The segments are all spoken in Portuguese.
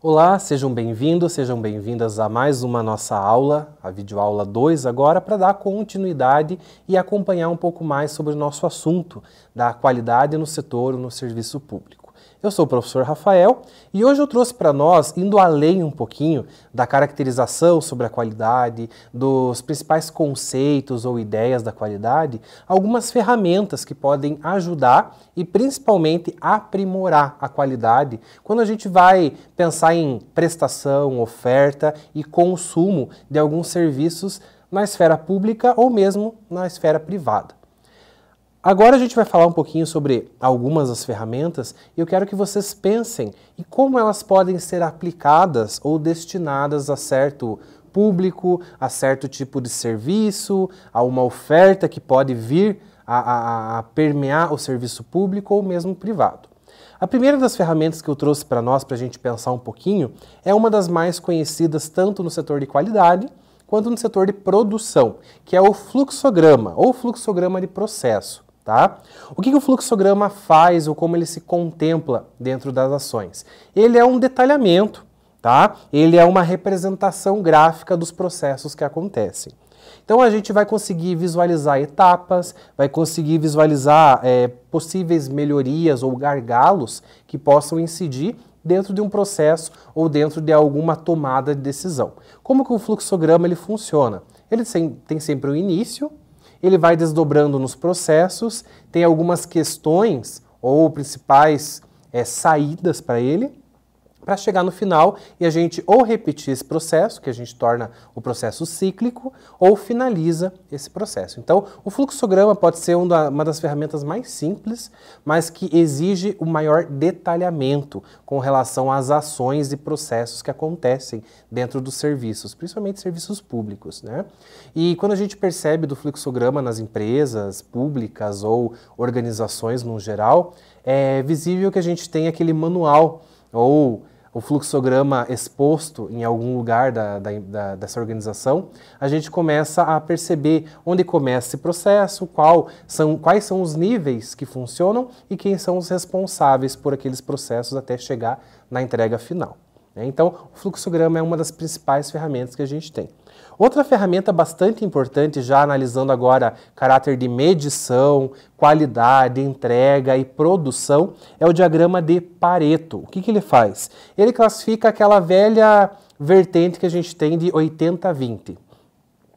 Olá, sejam bem-vindos, sejam bem-vindas a mais uma nossa aula, a videoaula 2 agora, para dar continuidade e acompanhar um pouco mais sobre o nosso assunto da qualidade no setor no serviço público. Eu sou o professor Rafael e hoje eu trouxe para nós, indo além um pouquinho da caracterização sobre a qualidade, dos principais conceitos ou ideias da qualidade, algumas ferramentas que podem ajudar e principalmente aprimorar a qualidade quando a gente vai pensar em prestação, oferta e consumo de alguns serviços na esfera pública ou mesmo na esfera privada. Agora a gente vai falar um pouquinho sobre algumas das ferramentas e eu quero que vocês pensem em como elas podem ser aplicadas ou destinadas a certo público, a certo tipo de serviço, a uma oferta que pode vir a, a, a permear o serviço público ou mesmo privado. A primeira das ferramentas que eu trouxe para nós para a gente pensar um pouquinho é uma das mais conhecidas tanto no setor de qualidade quanto no setor de produção, que é o fluxograma ou fluxograma de processo. Tá? O que, que o fluxograma faz ou como ele se contempla dentro das ações? Ele é um detalhamento, tá? ele é uma representação gráfica dos processos que acontecem. Então a gente vai conseguir visualizar etapas, vai conseguir visualizar é, possíveis melhorias ou gargalos que possam incidir dentro de um processo ou dentro de alguma tomada de decisão. Como que o fluxograma ele funciona? Ele tem sempre um início, ele vai desdobrando nos processos, tem algumas questões ou principais é, saídas para ele, para chegar no final e a gente ou repetir esse processo, que a gente torna o processo cíclico, ou finaliza esse processo. Então, o fluxograma pode ser uma das ferramentas mais simples, mas que exige o um maior detalhamento com relação às ações e processos que acontecem dentro dos serviços, principalmente serviços públicos. Né? E quando a gente percebe do fluxograma nas empresas públicas ou organizações no geral, é visível que a gente tem aquele manual ou o fluxograma exposto em algum lugar da, da, da, dessa organização, a gente começa a perceber onde começa esse processo, qual são, quais são os níveis que funcionam e quem são os responsáveis por aqueles processos até chegar na entrega final. Né? Então, o fluxograma é uma das principais ferramentas que a gente tem. Outra ferramenta bastante importante, já analisando agora caráter de medição, qualidade, entrega e produção, é o diagrama de Pareto. O que, que ele faz? Ele classifica aquela velha vertente que a gente tem de 80-20.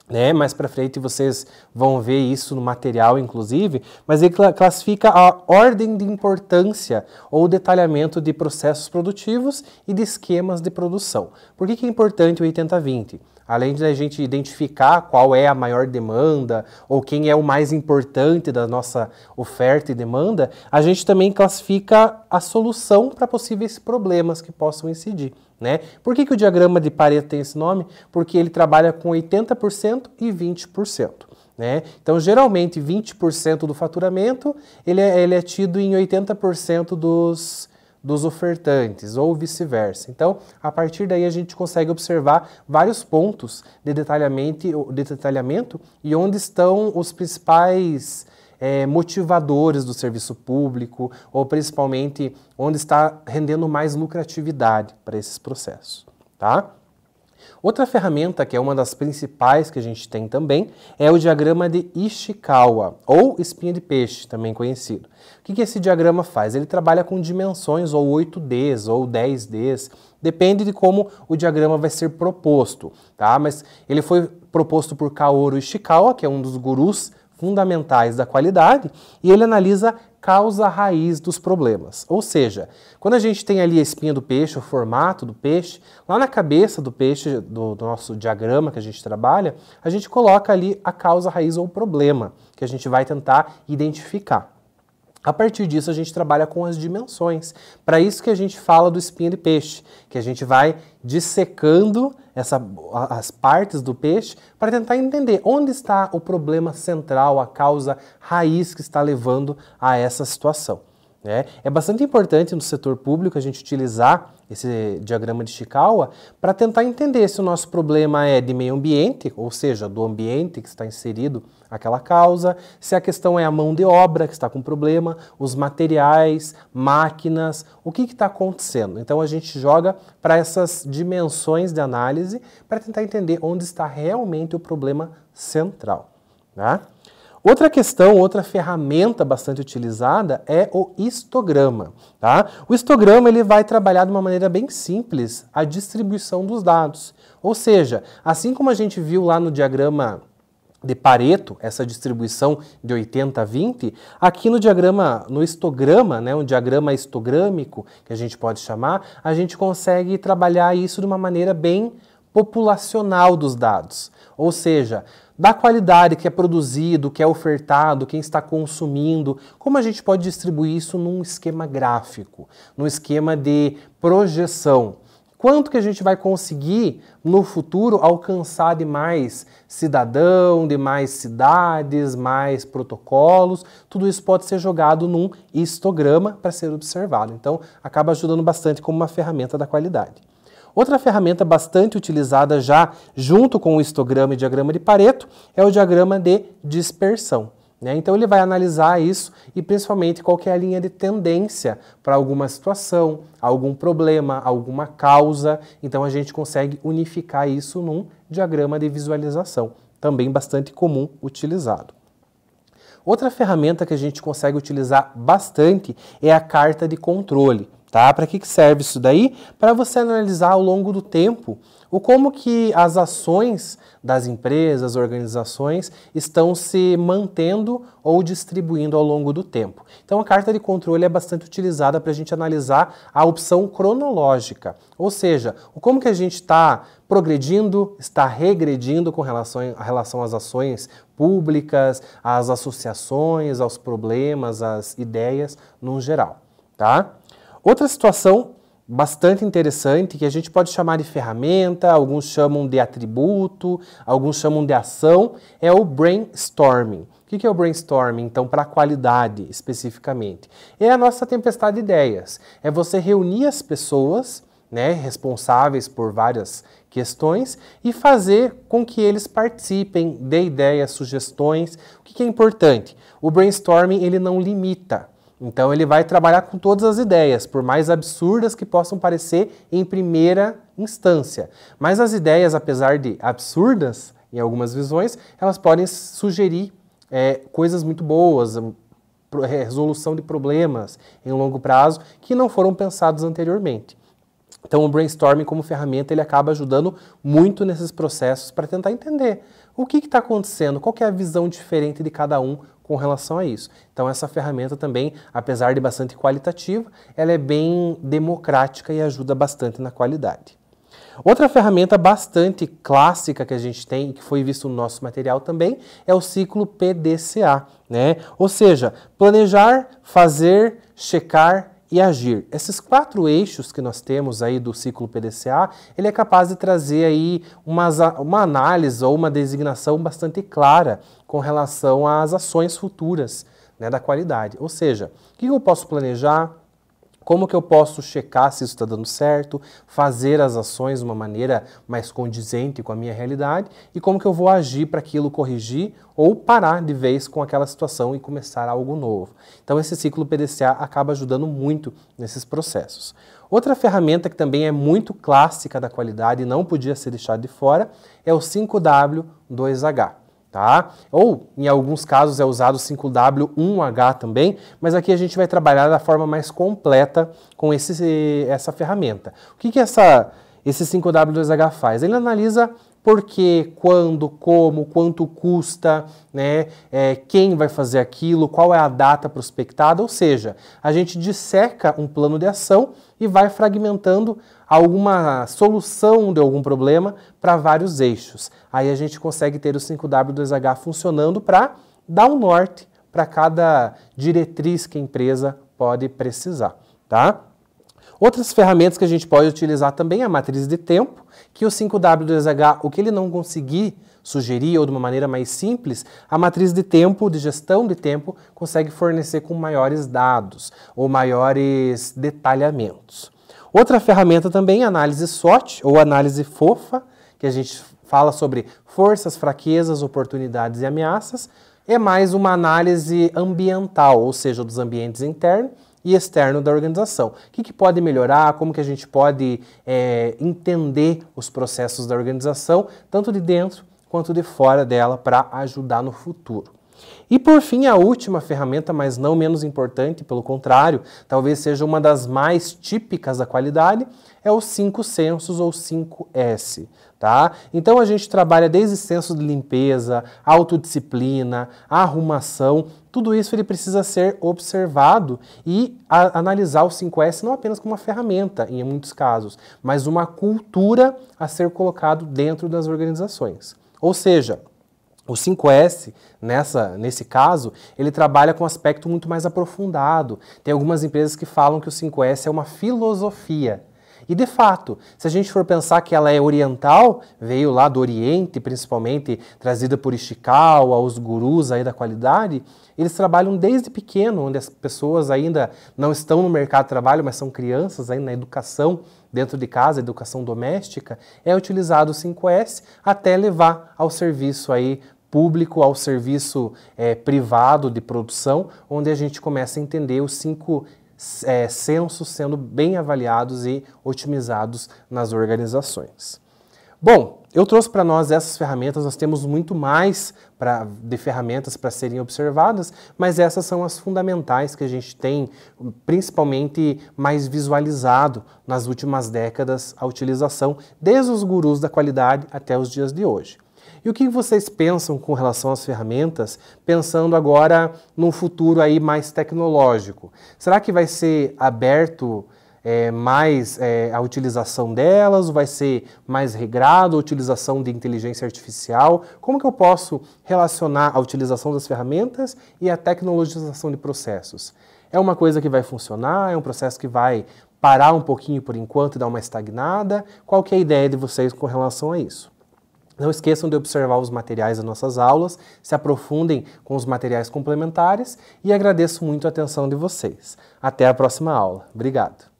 Né? Mais para frente vocês vão ver isso no material, inclusive, mas ele classifica a ordem de importância ou detalhamento de processos produtivos e de esquemas de produção. Por que, que é importante o 80-20? Além de a gente identificar qual é a maior demanda ou quem é o mais importante da nossa oferta e demanda, a gente também classifica a solução para possíveis problemas que possam incidir. Né? Por que, que o diagrama de Pareto tem esse nome? Porque ele trabalha com 80% e 20%. Né? Então, geralmente, 20% do faturamento ele é, ele é tido em 80% dos, dos ofertantes ou vice-versa. Então, a partir daí a gente consegue observar vários pontos de detalhamento, de detalhamento e onde estão os principais é, motivadores do serviço público ou principalmente onde está rendendo mais lucratividade para esses processos, tá? Outra ferramenta que é uma das principais que a gente tem também é o diagrama de Ishikawa, ou espinha de peixe, também conhecido. O que, que esse diagrama faz? Ele trabalha com dimensões ou 8Ds ou 10Ds, depende de como o diagrama vai ser proposto, tá? Mas ele foi proposto por Kaoru Ishikawa, que é um dos gurus fundamentais da qualidade, e ele analisa causa raiz dos problemas. Ou seja, quando a gente tem ali a espinha do peixe, o formato do peixe, lá na cabeça do peixe, do, do nosso diagrama que a gente trabalha, a gente coloca ali a causa raiz ou o problema que a gente vai tentar identificar. A partir disso, a gente trabalha com as dimensões. Para isso que a gente fala do espinho de peixe, que a gente vai dissecando essa, as partes do peixe para tentar entender onde está o problema central, a causa raiz que está levando a essa situação. Né? É bastante importante no setor público a gente utilizar esse diagrama de Chikawa para tentar entender se o nosso problema é de meio ambiente, ou seja, do ambiente que está inserido aquela causa, se a questão é a mão de obra que está com problema, os materiais, máquinas, o que está acontecendo. Então a gente joga para essas dimensões de análise para tentar entender onde está realmente o problema central. né? Outra questão, outra ferramenta bastante utilizada é o histograma. Tá? O histograma ele vai trabalhar de uma maneira bem simples a distribuição dos dados. Ou seja, assim como a gente viu lá no diagrama de Pareto, essa distribuição de 80 a 20, aqui no diagrama, no histograma, né, um diagrama histogrâmico, que a gente pode chamar, a gente consegue trabalhar isso de uma maneira bem populacional dos dados. Ou seja, da qualidade que é produzido, que é ofertado, quem está consumindo, como a gente pode distribuir isso num esquema gráfico, num esquema de projeção. Quanto que a gente vai conseguir no futuro alcançar de mais cidadão, de mais cidades, mais protocolos, tudo isso pode ser jogado num histograma para ser observado. Então, acaba ajudando bastante como uma ferramenta da qualidade. Outra ferramenta bastante utilizada já junto com o histograma e diagrama de Pareto é o diagrama de dispersão. Né? Então ele vai analisar isso e principalmente qual é a linha de tendência para alguma situação, algum problema, alguma causa. Então a gente consegue unificar isso num diagrama de visualização, também bastante comum utilizado. Outra ferramenta que a gente consegue utilizar bastante é a carta de controle. Tá? Para que, que serve isso daí? Para você analisar ao longo do tempo o como que as ações das empresas, organizações estão se mantendo ou distribuindo ao longo do tempo. Então a carta de controle é bastante utilizada para a gente analisar a opção cronológica, ou seja, o como que a gente está progredindo, está regredindo com relação, a relação às ações públicas, às associações, aos problemas, às ideias, num geral, tá? Outra situação bastante interessante que a gente pode chamar de ferramenta, alguns chamam de atributo, alguns chamam de ação, é o brainstorming. O que é o brainstorming, então, para a qualidade especificamente? É a nossa tempestade de ideias. É você reunir as pessoas né, responsáveis por várias questões e fazer com que eles participem, dê ideias, sugestões. O que é importante? O brainstorming ele não limita. Então ele vai trabalhar com todas as ideias, por mais absurdas que possam parecer em primeira instância. Mas as ideias, apesar de absurdas em algumas visões, elas podem sugerir é, coisas muito boas, é, resolução de problemas em longo prazo que não foram pensados anteriormente. Então, o brainstorming como ferramenta ele acaba ajudando muito nesses processos para tentar entender o que está acontecendo, qual é a visão diferente de cada um com relação a isso. Então, essa ferramenta também, apesar de bastante qualitativa, ela é bem democrática e ajuda bastante na qualidade. Outra ferramenta bastante clássica que a gente tem e que foi visto no nosso material também é o ciclo PDCA, né? Ou seja, planejar, fazer, checar e agir. Esses quatro eixos que nós temos aí do ciclo PDCA, ele é capaz de trazer aí uma uma análise ou uma designação bastante clara com relação às ações futuras né, da qualidade. Ou seja, o que eu posso planejar, como que eu posso checar se isso está dando certo, fazer as ações de uma maneira mais condizente com a minha realidade e como que eu vou agir para aquilo corrigir ou parar de vez com aquela situação e começar algo novo. Então esse ciclo PDCA acaba ajudando muito nesses processos. Outra ferramenta que também é muito clássica da qualidade e não podia ser deixada de fora é o 5W2H tá? Ou em alguns casos é usado 5W1H também, mas aqui a gente vai trabalhar da forma mais completa com esse, essa ferramenta. O que, que essa, esse 5W2H faz? Ele analisa por quê, quando, como, quanto custa, né? É, quem vai fazer aquilo, qual é a data prospectada, ou seja, a gente disseca um plano de ação e vai fragmentando alguma solução de algum problema para vários eixos. Aí a gente consegue ter o 5W2H funcionando para dar um norte para cada diretriz que a empresa pode precisar, tá? Outras ferramentas que a gente pode utilizar também é a matriz de tempo, que o 5W2H, o que ele não conseguir sugerir ou de uma maneira mais simples, a matriz de tempo, de gestão de tempo, consegue fornecer com maiores dados ou maiores detalhamentos. Outra ferramenta também é a análise SWOT ou análise fofa, que a gente fala sobre forças, fraquezas, oportunidades e ameaças. É mais uma análise ambiental, ou seja, dos ambientes internos e externo da organização. O que, que pode melhorar, como que a gente pode é, entender os processos da organização, tanto de dentro quanto de fora dela, para ajudar no futuro. E por fim, a última ferramenta, mas não menos importante, pelo contrário, talvez seja uma das mais típicas da qualidade, é os cinco senso's ou 5S. Tá? Então a gente trabalha desde senso de limpeza, autodisciplina, arrumação, tudo isso ele precisa ser observado e a, analisar o 5S não apenas como uma ferramenta, em muitos casos, mas uma cultura a ser colocado dentro das organizações. Ou seja, o 5S, nessa, nesse caso, ele trabalha com um aspecto muito mais aprofundado. Tem algumas empresas que falam que o 5S é uma filosofia. E de fato, se a gente for pensar que ela é oriental, veio lá do Oriente, principalmente trazida por Ishikawa, os gurus aí da qualidade, eles trabalham desde pequeno, onde as pessoas ainda não estão no mercado de trabalho, mas são crianças ainda na educação dentro de casa, educação doméstica, é utilizado o 5S até levar ao serviço aí público, ao serviço é, privado de produção, onde a gente começa a entender os cinco é, censos sendo bem avaliados e otimizados nas organizações. Bom, eu trouxe para nós essas ferramentas, nós temos muito mais pra, de ferramentas para serem observadas, mas essas são as fundamentais que a gente tem, principalmente mais visualizado nas últimas décadas a utilização, desde os gurus da qualidade até os dias de hoje. E o que vocês pensam com relação às ferramentas, pensando agora num futuro aí mais tecnológico? Será que vai ser aberto é, mais é, a utilização delas? Ou Vai ser mais regrado a utilização de inteligência artificial? Como que eu posso relacionar a utilização das ferramentas e a tecnologização de processos? É uma coisa que vai funcionar? É um processo que vai parar um pouquinho por enquanto e dar uma estagnada? Qual que é a ideia de vocês com relação a isso? Não esqueçam de observar os materiais das nossas aulas, se aprofundem com os materiais complementares e agradeço muito a atenção de vocês. Até a próxima aula. Obrigado!